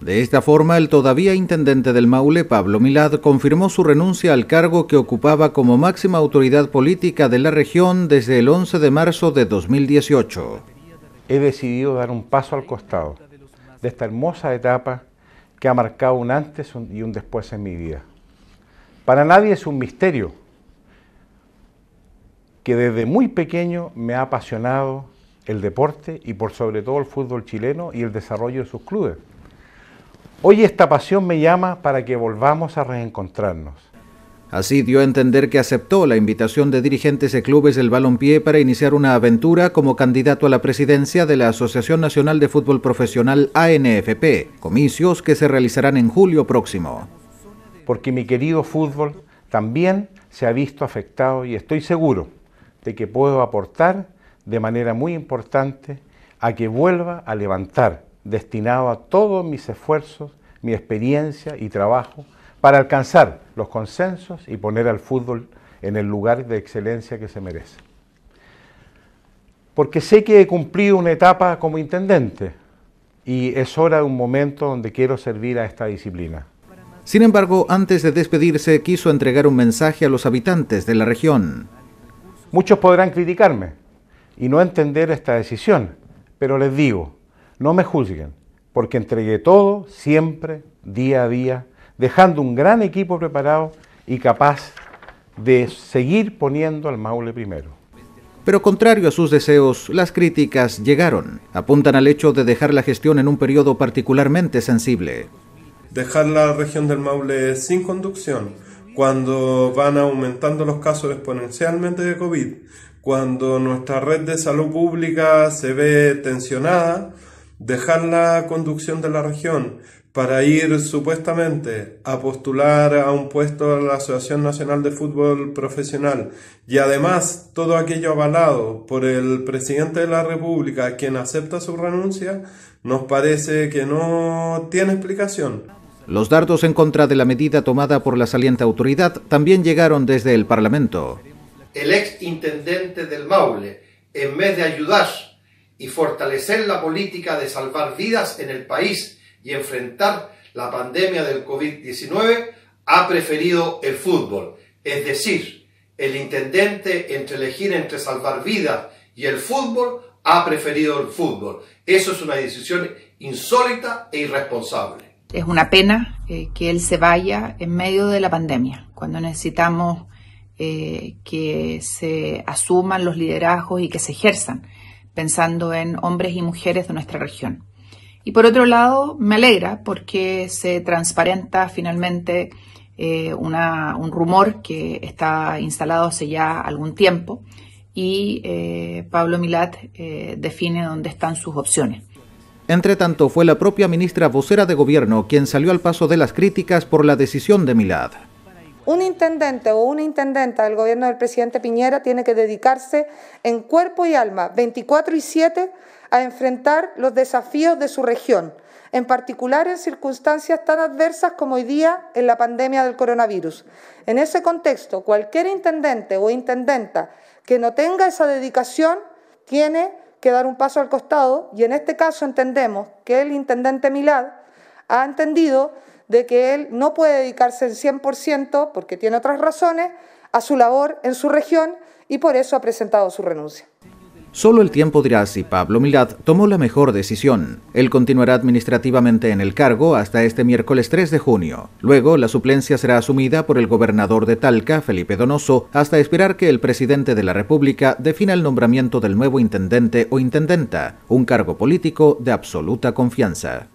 De esta forma, el todavía intendente del Maule, Pablo Milad, confirmó su renuncia al cargo que ocupaba como máxima autoridad política de la región desde el 11 de marzo de 2018. He decidido dar un paso al costado de esta hermosa etapa que ha marcado un antes y un después en mi vida. Para nadie es un misterio que desde muy pequeño me ha apasionado el deporte y por sobre todo el fútbol chileno y el desarrollo de sus clubes. Hoy esta pasión me llama para que volvamos a reencontrarnos. Así dio a entender que aceptó la invitación de dirigentes de clubes del balompié para iniciar una aventura como candidato a la presidencia de la Asociación Nacional de Fútbol Profesional ANFP, comicios que se realizarán en julio próximo. Porque mi querido fútbol también se ha visto afectado y estoy seguro de que puedo aportar de manera muy importante a que vuelva a levantar destinaba todos mis esfuerzos, mi experiencia y trabajo para alcanzar los consensos y poner al fútbol en el lugar de excelencia que se merece. Porque sé que he cumplido una etapa como intendente y es hora de un momento donde quiero servir a esta disciplina. Sin embargo, antes de despedirse, quiso entregar un mensaje a los habitantes de la región. Muchos podrán criticarme y no entender esta decisión, pero les digo, no me juzguen, porque entregué todo siempre, día a día, dejando un gran equipo preparado y capaz de seguir poniendo al Maule primero. Pero contrario a sus deseos, las críticas llegaron. Apuntan al hecho de dejar la gestión en un periodo particularmente sensible. Dejar la región del Maule sin conducción, cuando van aumentando los casos exponencialmente de COVID, cuando nuestra red de salud pública se ve tensionada, dejar la conducción de la región para ir supuestamente a postular a un puesto en la Asociación Nacional de Fútbol Profesional y además todo aquello avalado por el presidente de la República quien acepta su renuncia, nos parece que no tiene explicación. Los dardos en contra de la medida tomada por la saliente autoridad también llegaron desde el Parlamento. El ex intendente del Maule, en vez de ayudar y fortalecer la política de salvar vidas en el país y enfrentar la pandemia del COVID-19, ha preferido el fútbol. Es decir, el intendente entre elegir entre salvar vidas y el fútbol ha preferido el fútbol. Eso es una decisión insólita e irresponsable. Es una pena eh, que él se vaya en medio de la pandemia, cuando necesitamos eh, que se asuman los liderazgos y que se ejerzan pensando en hombres y mujeres de nuestra región. Y por otro lado, me alegra porque se transparenta finalmente eh, un rumor que está instalado hace ya algún tiempo y eh, Pablo Milat eh, define dónde están sus opciones. Entre tanto, fue la propia ministra vocera de gobierno quien salió al paso de las críticas por la decisión de Milad. Un intendente o una intendenta del gobierno del presidente Piñera tiene que dedicarse en cuerpo y alma, 24 y 7, a enfrentar los desafíos de su región, en particular en circunstancias tan adversas como hoy día en la pandemia del coronavirus. En ese contexto, cualquier intendente o intendenta que no tenga esa dedicación tiene que dar un paso al costado y en este caso entendemos que el intendente Milad ha entendido de que él no puede dedicarse el 100%, porque tiene otras razones, a su labor en su región y por eso ha presentado su renuncia. Solo el tiempo dirá si Pablo Milad tomó la mejor decisión. Él continuará administrativamente en el cargo hasta este miércoles 3 de junio. Luego, la suplencia será asumida por el gobernador de Talca, Felipe Donoso, hasta esperar que el presidente de la República defina el nombramiento del nuevo intendente o intendenta, un cargo político de absoluta confianza.